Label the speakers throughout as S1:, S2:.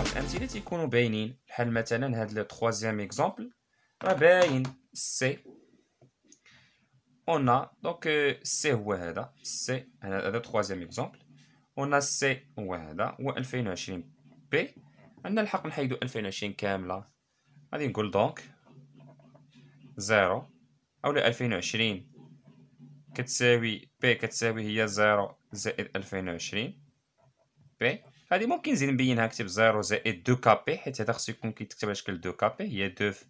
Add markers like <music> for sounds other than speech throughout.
S1: راه الامثله تيكونوا باينين بحال مثلا هاد لو تخوازيام اكزومبل راه باين سي on دونك سي euh, هو هذا سي هذا تخوازيام اكزومبل on سي هو هذا هو 2020 بي عندنا الحق نحيدو 2020 كامله غادي نقول دونك زيرو اولا 2020 كتساوي بي كتساوي هي زيرو زائد 2020 بي هذه ممكن نزيد نبينها كتب زيرو زائد دو كابي حيت هذا خصو يكون كيتكتب على شكل دو كابي هي دو في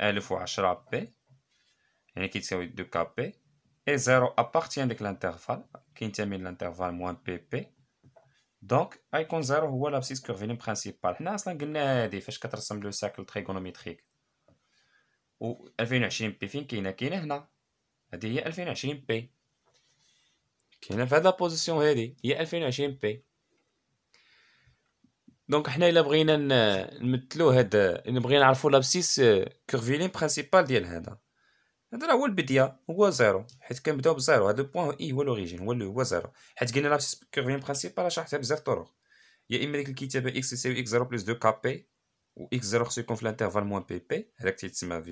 S1: ألف وعشرة بي يعني كيتساوي دو كابي اي زيرو ابارتيان ديك لانترفال كينتمي لانترفال موان بي بي دونك غيكون زيرو هو لابسيس كورفيلين برانسيبال حنا اصلا قلنا هادي فاش كترسم لو ساكل تريغونوميتريك و 2020 بي فين كاينه كاينه هنا هادي هي 2020 بي كاينه في هاد لابوزيسيون هادي هي 2020 بي دونك حنا الا بغينا نمثلو هذا الا بغينا نعرفو لابسيس كيرفيلين آه، برينسيبال ديال هذا هذا راه هو البديه هو زيرو حيت كنبداو بزيرو هذا البوان اي e هو لوريجين هو هو زيرو حيت قلنا لابسيس كيرفيلين برينسيبال شرحتها بزاف طرق يا اما ديك الكتابه اكس يساوي اكس زيرو بلس دو كابي و اكس زيرو خصو يكون في الانترفال موان بي بي هذاك تيتسمى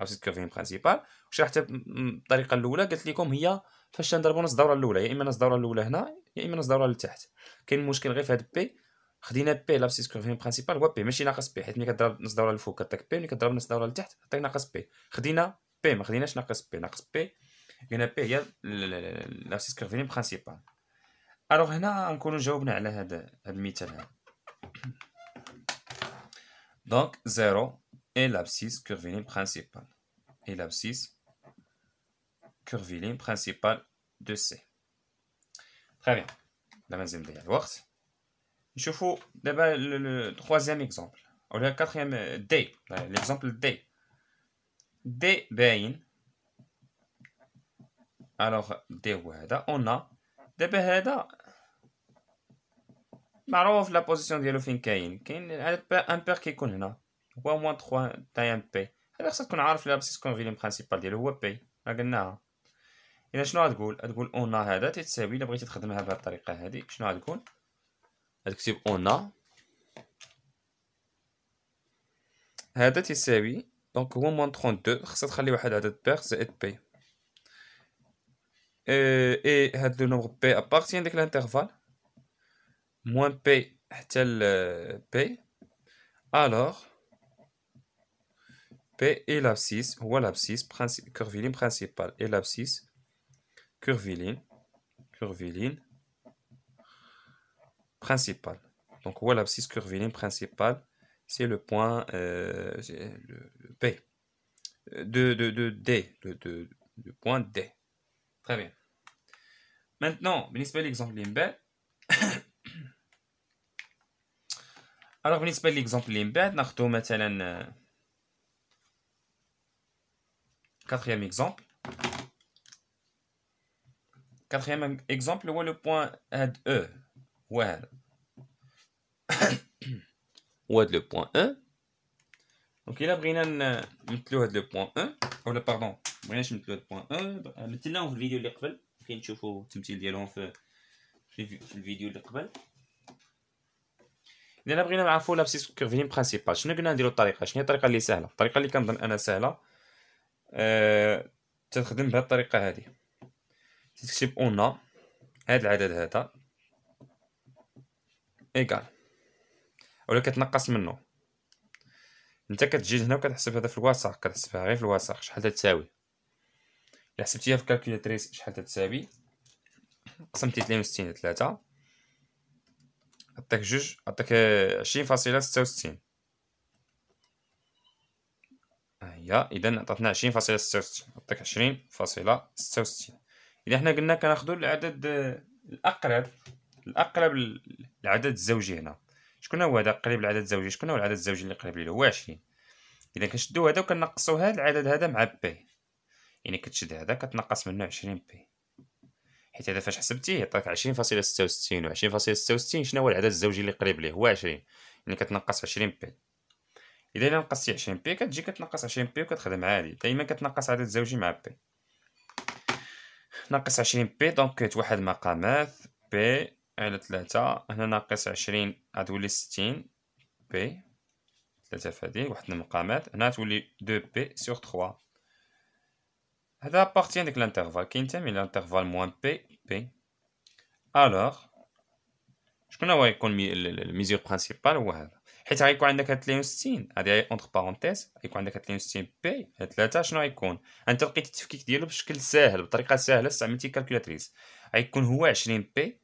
S1: لابسيس كيرفيلين برينسيبال وشرحتها بالطريقه الاولى قلت لكم هي فاش تنضربو نص الدوره الاولى يا اما نص الدوره الاولى هنا يا اما نص الدوره لتحت كاين مشكل غير في هاد بي خدينا بي لابسيس كورفين برينسيبال هو بي ماشي ناقص بي حيت ملي كضرب نص دوره للفوق كتعطيك بي ملي كضرب نص دوره لتحت كتعطيك ناقص بي خدينا بي ما خديناش ناقص بي ناقص بي لان بي هي لابسيس كورفين برينسيبال الوغ هنا غنكونو جاوبنا على هذا هذا المثال هذا دونك زيرو اي لابسيس كورفين برينسيبال اي لابسيس كورفيلين برينسيبال دو سي تري بيان دابا نزيد نضيع الوقت نشوفوا دابا لو تخوازيام اكزومبل ولا كاتريام دي ليكزومبل دي دي باين الوغ دي هو هذا اون دابا هذا معروف لا بوزيسيون ديالو فين كاين كاين ان بير كيكون هنا هو موان 3 تايم بي هذا خصك تكون عارف بسيس كونفيليم برينسيبال ديالو هو بي راه قلناها اذا شنو غتقول غتقول اون هذا تتساوي الا بغيتي تخدمها بهذه الطريقه هذه شنو غتقول On a. On donc on a 32. On a 32, p 32, ça a 32, on Et le nombre P appartient à l'intervalle. Moins P tel P. Alors, P est l'abscisse, ou curviline principale. Et curviline. Curviline principal. Donc voilà, l'abscisse le principal, c'est le point B. D, le point D. Très bien. Maintenant, donner l'exemple limbé. <coughs> Alors, donner l'exemple limbé, donner maintenant euh, quatrième exemple. Quatrième exemple, le point E. وهذا وهذا لو بوان ان دونك الا بغينا نمثلو هاد لو بوان ان ولا باردون مبغيناش نمثلو هاد بوان ان مثلناهم في الفيديو اللي قبل كاين نشوفو التمثيل ديالهم في في الفيديو اللي قبل الا بغينا نعرفو لابسيس كيرفيلين برينسيبال شنو قلنا نديرو الطريقه شنو هي الطريقه اللي سهله الطريقه اللي كنظن انا سهله أه... تخدم بهاد الطريقه هادي تكتب اون هاد العدد هذا ايكال ولا كتنقص منه انت كتجي هنا وكتحسب هذا في الوسخ كتحسبها غير في الوسخ شحال تساوي الا حسبتيها في كالكولاتريس شحال تتساوي قسمتي 62 3 عطاك جوج عطاك عشرين فاصلة ستة هي اذا عطاتنا عشرين فاصلة ستة عطاك عشرين فاصلة ستة اذا حنا قلنا كناخدو العدد الاقرب الاقرب العدد الزوجي هنا شكون هو هذا قريب العدد الزوجي شكون هو العدد الزوجي اللي قريب ليه هو 20 اذا كنشدو هذا وكنقصو هذا العدد هذا مع بي يعني كتشد هذا كتنقص منه 20 بي حيت هذا فاش حسبتيه يعطيك 20.66 و 20.66 شنو هو العدد الزوجي اللي قريب ليه هو 20 يعني كتنقص 20 بي اذا الا نقصتي 20 بي كتجي كتنقص 20 بي وكتخدم عادي دائما كتنقص عدد زوجي مع بي ناقص 20 بي دونك كيت واحد مقامات بي على ثلاثة هنا ناقص عشرين غتولي ستين بي ثلاثة فهادي واحد المقامات هنا تولي دو بي سيغ تخوا هذا عندك ديك لانترفال تامي لانترفال موان بي بي الوغ شكون هو يكون الميزيغ برانسيبال هو هذا حيت غيكون عندك هاد وستين هادي اونتر بارونتيز غيكون عندك هاد وستين بي هاد تلاتة شنو غيكون انت لقيت التفكيك ديالو بشكل ساهل بطريقه ساهلة استعملتي كالكولاتريس غيكون هو عشرين بي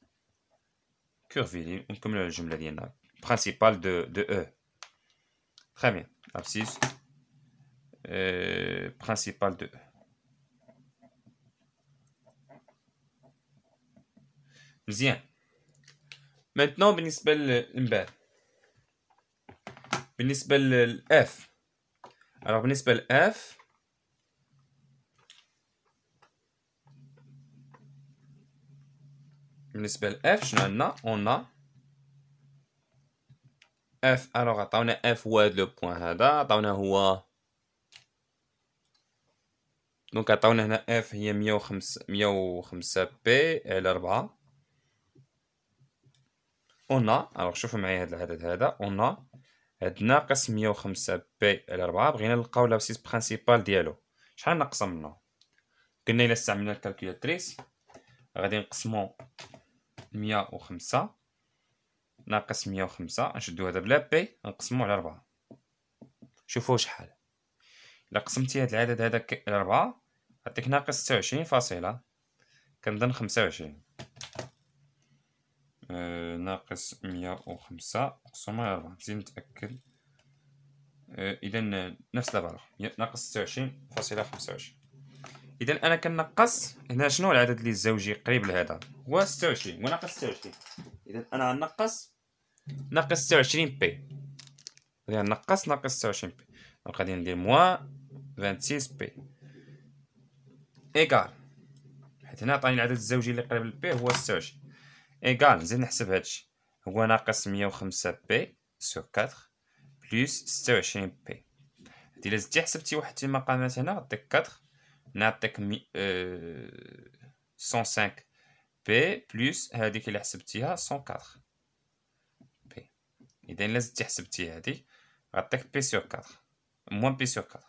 S1: curviligne, comme le jumla principal de, de, E. Très bien. Abscisse euh, principal de E. Bien. Maintenant, بالنسبة لمبال بالنسبة F. alors بالنسبة F. بالنسبه لاف شنو عندنا اون اف الوغ عطاونا اف هو هاد لو بوان هذا عطاونا هو دونك عطاونا هنا اف هي مية وخمسة مية وخمسة بي على ربعة اون الوغ شوفو معايا هاد العدد هذا اون هاد ناقص مية وخمسة بي على ربعة بغينا نلقاو لابسيس برانسيبال ديالو شحال ناقصة منه قلنا الا استعملنا الكالكولاتريس غادي نقسمو مية وخمسة ناقص مية وخمسة نشدو هدا بلا بي نقسمو على ربعة شوفو شحال إلا قسمتي هاد العدد على ربعة غديك ناقص ستة وعشرين فاصلة كنظن خمسة وعشرين أه ناقص مية وخمسة نقسمو على ربعة نزيد نتأكد أه إذا نفس لابالغ ناقص ستة وعشرين فاصلة خمسة وعشرين إذا أنا كنقص هنا شنو العدد لي الزوجي قريب لهذا هو 26 هو ناقص 26 اذا انا غنقص ناقص 26 بي غادي نقص ناقص 26 بي دونك غادي ندير موا 26 بي ايكال حيت هنا عطاني العدد الزوجي اللي قريب للبي هو 26 ايكال نزيد نحسب هادشي هو ناقص 105 بي سور 4 بلس 26 بي هادي الا زدتي حسبتي واحد المقامات هنا غديك 4 نعطيك 105 آه، بي بلس هذيك اللي حسبتيها 104 بي اذا لازم تحسبتي هذه غتعطيك بي سور 4 موان بي سور 4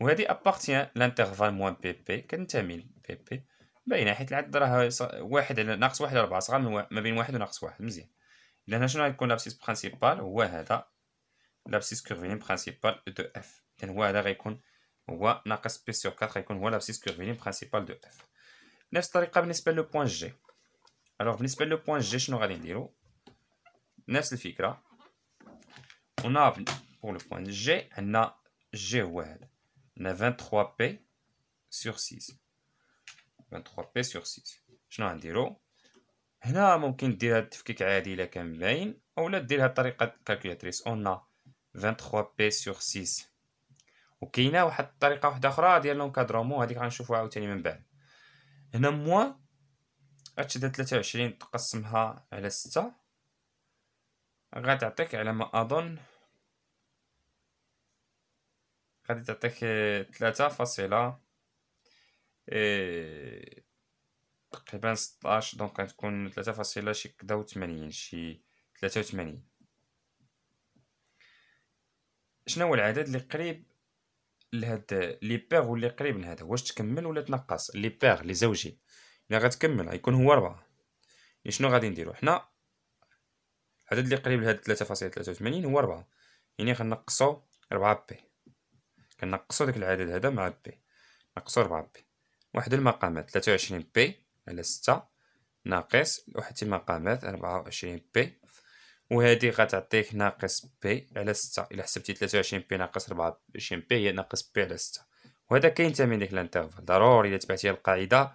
S1: وهذه ابارتيان لانترفال موان بي بي كنتمي بي بي باينه حيت العدد راه واحد على ناقص واحد على ربعة صغار من ما بين واحد وناقص واحد مزيان اذا هنا شنو غيكون لابسيس برانسيبال هو هذا لابسيس كورفيني برانسيبال دو اف اذا هو هذا غيكون هو ناقص بي سور 4 غيكون هو لابسيس كورفيني برانسيبال دو اف نفس الطريقه بالنسبه لو بوان جي الوغ بالنسبه لو بوان جي شنو غادي نديرو نفس الفكره اون بور لو بوان جي عندنا جي هو هذا عندنا 23 بي سور 6 23 بي سور 6 شنو غنديرو هنا ممكن دير هاد التفكيك عادي الا كان باين اولا دير هاد الطريقه كالكولاتريس اون 23 بي سور 6 وكاينه واحد الطريقه واحده اخرى ديال لونكادرومون هذيك غنشوفوها عاوتاني من بعد هنا موان اتش دي 23 وعشرين تقسمها على ستة غتعطيك على ما أظن غادي تعطيك 3 آه، فاصلة آه، تقريبا 16 دونك غتكون 3 فاصلة شي كدا وثمانين شي 83 وثمانين شنو هو العدد اللي قريب لهاد لي بيغ واللي قريب لهذا واش تكمل ولا تنقص لي بيغ لي زوجي ملي غتكمل غيكون هو ربعة يعني شنو غادي نديرو حنا العدد اللي قريب لهاد تلاتة فاصلة تلاتة وثمانين هو ربعة يعني غنقصو ربعة بي كنقصو داك العدد هذا مع بي نقصو ربعة بي واحد المقامات تلاتة وعشرين بي على ستة ناقص واحد المقامات ربعة وعشرين بي وهادي غتعطيك ناقص بي على ستة إلا حسبتي تلاتة وعشرين بي ناقص ربعة وعشرين بي هي ناقص بي على ستة وهذا كينتمي لديك لانتيرفال ضروري إلا تبعتي القاعدة